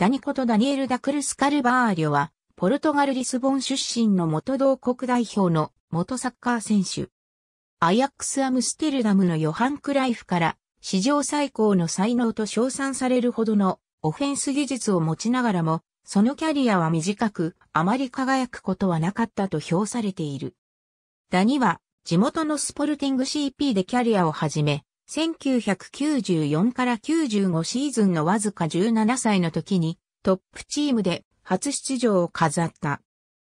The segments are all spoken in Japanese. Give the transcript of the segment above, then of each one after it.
ダニことダニエル・ダクルス・カルバーリョは、ポルトガル・リスボン出身の元同国代表の元サッカー選手。アヤックス・アムステルダムのヨハン・クライフから、史上最高の才能と称賛されるほどのオフェンス技術を持ちながらも、そのキャリアは短く、あまり輝くことはなかったと評されている。ダニは、地元のスポルティング CP でキャリアを始め、1994から95シーズンのわずか17歳の時にトップチームで初出場を飾った。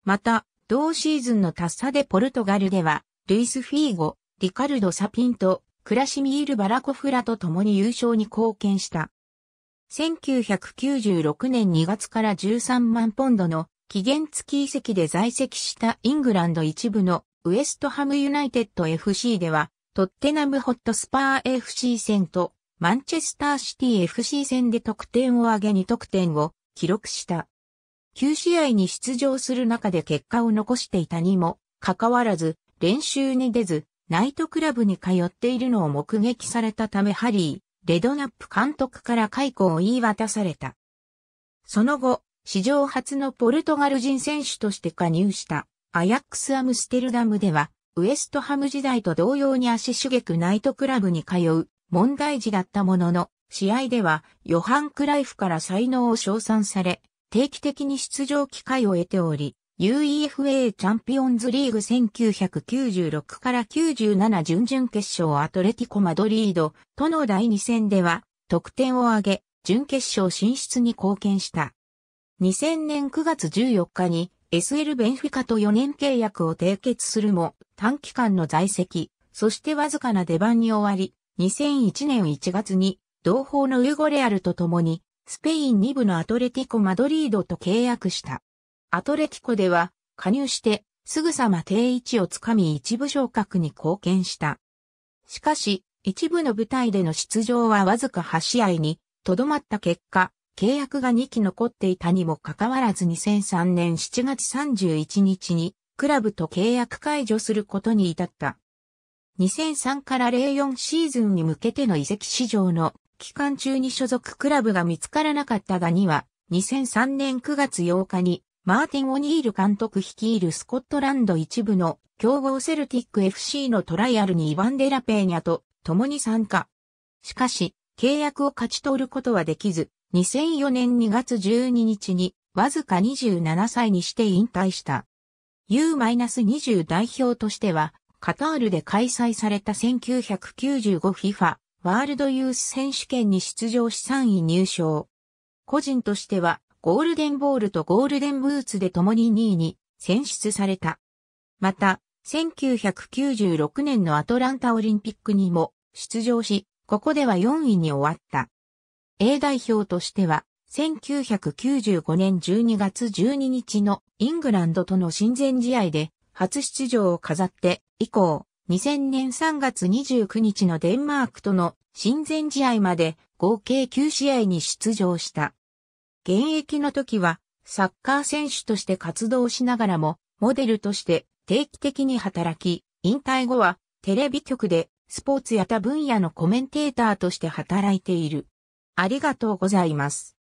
また、同シーズンのタッサでポルトガルでは、ルイス・フィーゴ、リカルド・サピンと、クラシミール・バラコフラと共に優勝に貢献した。1996年2月から13万ポンドの期限付き遺跡で在籍したイングランド一部のウエストハムユナイテッド FC ではトッテナムホットスパー FC 戦とマンチェスターシティ FC 戦で得点を挙げ2得点を記録した。9試合に出場する中で結果を残していたにもかかわらず練習に出ずナイトクラブに通っているのを目撃されたためハリー、レドナップ監督から解雇を言い渡された。その後、史上初のポルトガル人選手として加入したアヤックスアムステルダムではウエストハム時代と同様に足主げくナイトクラブに通う問題児だったものの、試合ではヨハン・クライフから才能を称賛され、定期的に出場機会を得ており、UEFA チャンピオンズリーグ1996から97準々決勝アトレティコ・マドリードとの第2戦では得点を挙げ、準決勝進出に貢献した。2000年9月14日に SL ベンフィカと4年契約を締結するも、短期間の在籍、そしてわずかな出番に終わり、2001年1月に、同胞のウーゴレアルと共に、スペイン2部のアトレティコ・マドリードと契約した。アトレティコでは、加入して、すぐさま定位置をつかみ一部昇格に貢献した。しかし、一部の舞台での出場はわずか8試合に、とどまった結果、契約が2期残っていたにもかかわらず2003年7月31日にクラブと契約解除することに至った。2003から04シーズンに向けての移籍市場の期間中に所属クラブが見つからなかったがには、2003年9月8日にマーティン・オニール監督率いるスコットランド一部の競合セルティック FC のトライアルにイヴァン・デラ・ペーニャと共に参加。しかし、契約を勝ち取ることはできず、2004年2月12日にわずか27歳にして引退した。U-20 代表としては、カタールで開催された 1995FIFA ワールドユース選手権に出場し3位入賞。個人としては、ゴールデンボールとゴールデンブーツで共に2位に選出された。また、1996年のアトランタオリンピックにも出場し、ここでは4位に終わった。A 代表としては、1995年12月12日のイングランドとの親善試合で初出場を飾って以降、2000年3月29日のデンマークとの親善試合まで合計9試合に出場した。現役の時はサッカー選手として活動しながらもモデルとして定期的に働き、引退後はテレビ局でスポーツや他分野のコメンテーターとして働いている。ありがとうございます。